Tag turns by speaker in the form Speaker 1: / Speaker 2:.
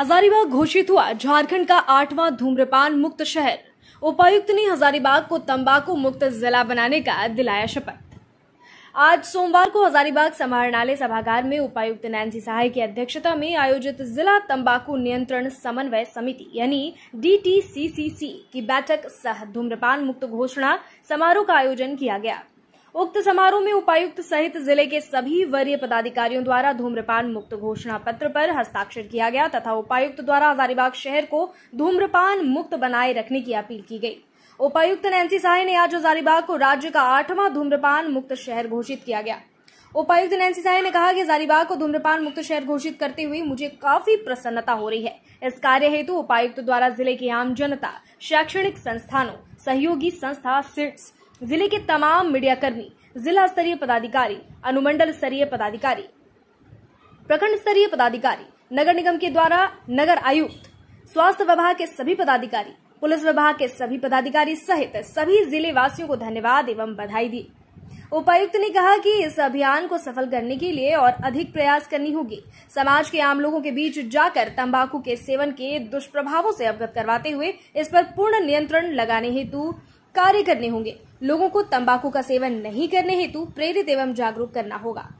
Speaker 1: हजारीबाग घोषित हुआ झारखंड का आठवां धूम्रपान मुक्त शहर उपायुक्त ने हजारीबाग को तंबाकू मुक्त जिला बनाने का दिलाया शपथ आज सोमवार को हजारीबाग समाहरणालय सभागार में उपायुक्त नैन्सी सहाय की अध्यक्षता में आयोजित जिला तंबाकू नियंत्रण समन्वय समिति यानी डीटीसीसीसी की बैठक सह धूम्रपान मुक्त घोषणा समारोह का आयोजन किया गया उक्त समारोह में उपायुक्त सहित जिले के सभी वरीय पदाधिकारियों द्वारा धूम्रपान मुक्त घोषणा पत्र पर हस्ताक्षर किया गया तथा उपायुक्त द्वारा हजारीबाग शहर को धूम्रपान मुक्त बनाए रखने की अपील की गई उपायुक्त नैन्सी साय ने आज हजारीबाग को राज्य का आठवां धूम्रपान मुक्त शहर घोषित किया गया उपायुक्त नैन्सी साय ने कहा कि हजारीबाग को धूम्रपान मुक्त शहर घोषित करते हुए मुझे काफी प्रसन्नता हो रही है इस कार्य हेतु उपायुक्त द्वारा जिले की आम जनता शैक्षणिक संस्थानों सहयोगी संस्था सिट्स जिले के तमाम मीडियाकर्मी जिला स्तरीय पदाधिकारी अनुमंडल स्तरीय पदाधिकारी प्रखंड स्तरीय पदाधिकारी नगर निगम के द्वारा नगर आयुक्त स्वास्थ्य विभाग के सभी पदाधिकारी पुलिस विभाग के सभी पदाधिकारी सहित सभी जिले वासियों को धन्यवाद एवं बधाई दी उपायुक्त ने कहा कि इस अभियान को सफल करने के लिए और अधिक प्रयास करनी होगी समाज के आम लोगों के बीच जाकर तंबाकू के सेवन के दुष्प्रभावों से अवगत करवाते हुए इस पर पूर्ण नियंत्रण लगाने हेतु कार्य करने होंगे लोगों को तंबाकू का सेवन नहीं करने हेतु प्रेरित एवं जागरूक करना होगा